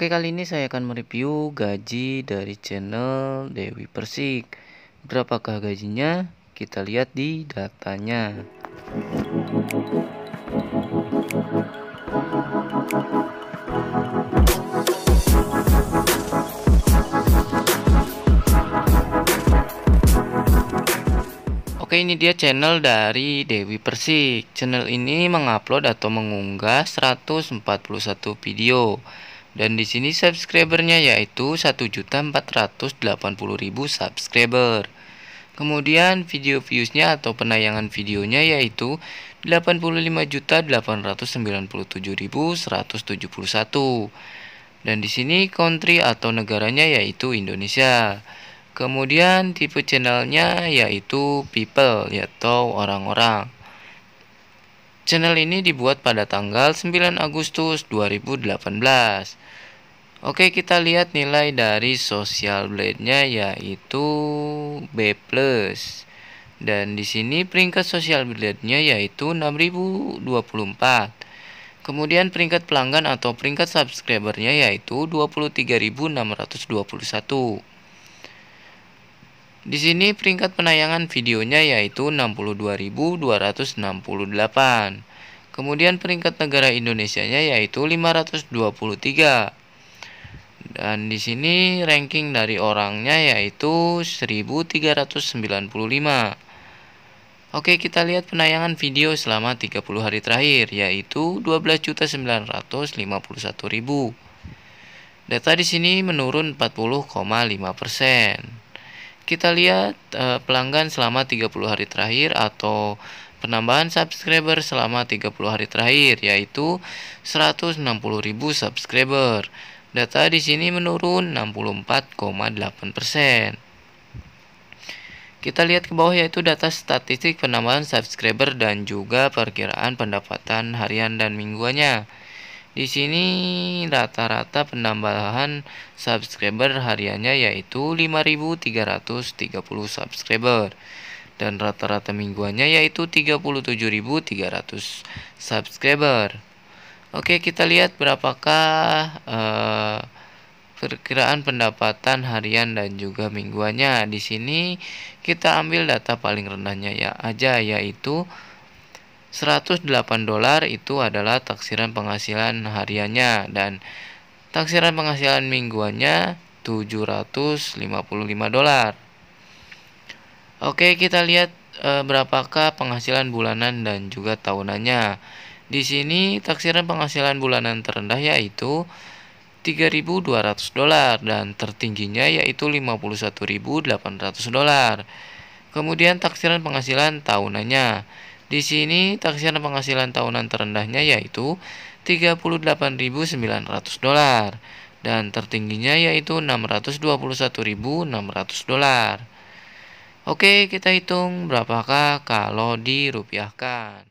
Oke kali ini saya akan mereview gaji dari channel Dewi Persik Berapakah gajinya? Kita lihat di datanya Oke ini dia channel dari Dewi Persik Channel ini mengupload atau mengunggah 141 video dan di sini subscribernya yaitu 1.480.000 subscriber. Kemudian video viewsnya atau penayangan videonya yaitu 85.897.171. Dan di sini country atau negaranya yaitu Indonesia. Kemudian tipe channelnya yaitu people yaitu orang-orang. Channel ini dibuat pada tanggal 9 Agustus 2018. Oke, kita lihat nilai dari Social Blade-nya yaitu B+. Dan di sini peringkat Social Blade-nya yaitu 6024. Kemudian peringkat pelanggan atau peringkat subscribernya yaitu 23.621. Di sini peringkat penayangan videonya yaitu 62.268. Kemudian peringkat negara Indonesianya yaitu 523. Dan di sini ranking dari orangnya yaitu 1395. Oke, kita lihat penayangan video selama 30 hari terakhir yaitu 12.951.000. Data di sini menurun 40,5 kita lihat uh, pelanggan selama 30 hari terakhir atau penambahan subscriber selama 30 hari terakhir yaitu 160.000 subscriber. Data di sini menurun 64,8%. Kita lihat ke bawah yaitu data statistik penambahan subscriber dan juga perkiraan pendapatan harian dan mingguannya. Di sini rata-rata penambahan subscriber hariannya yaitu 5.330 subscriber dan rata-rata mingguannya yaitu 37.300 subscriber. Oke, kita lihat berapakah uh, perkiraan pendapatan harian dan juga mingguannya. Di sini kita ambil data paling rendahnya ya aja yaitu 108 dolar itu adalah taksiran penghasilan hariannya dan taksiran penghasilan mingguannya 755 dolar. Oke, kita lihat e, berapakah penghasilan bulanan dan juga tahunannya. Di sini taksiran penghasilan bulanan terendah yaitu 3.200 dolar dan tertingginya yaitu 51.800 dolar. Kemudian taksiran penghasilan tahunannya di sini taksiran penghasilan tahunan terendahnya yaitu 38.900 dolar dan tertingginya yaitu 621.600 dolar. Oke, kita hitung berapakah kalau dirupiahkan.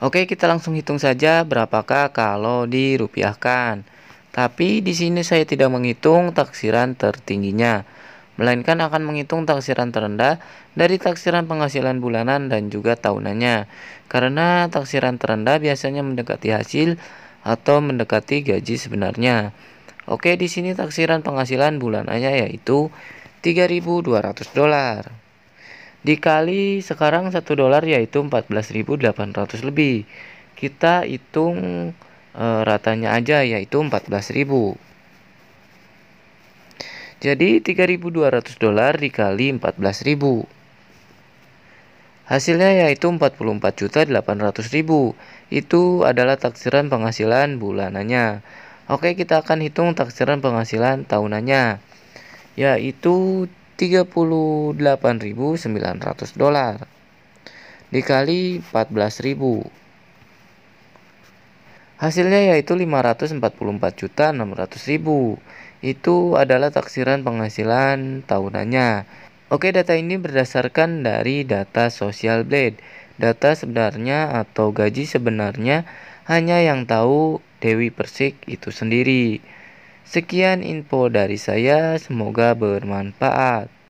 Oke, kita langsung hitung saja berapakah kalau dirupiahkan. Tapi di sini saya tidak menghitung taksiran tertingginya melainkan akan menghitung taksiran terendah dari taksiran penghasilan bulanan dan juga tahunannya. Karena taksiran terendah biasanya mendekati hasil atau mendekati gaji sebenarnya. Oke, di sini taksiran penghasilan bulanannya yaitu 3.200 dolar. Dikali sekarang 1 dolar yaitu 14.800 lebih. Kita hitung e, ratanya aja yaitu 14.000. Jadi 3.200 dolar dikali 14.000. Hasilnya yaitu 44.800.000. Itu adalah taksiran penghasilan bulanannya. Oke, kita akan hitung taksiran penghasilan tahunannya yaitu 38.900 dolar dikali 14.000. Hasilnya yaitu 544.600.000 itu adalah taksiran penghasilan tahunannya. Oke, data ini berdasarkan dari data Social Blade. Data sebenarnya atau gaji sebenarnya hanya yang tahu Dewi Persik itu sendiri. Sekian info dari saya, semoga bermanfaat.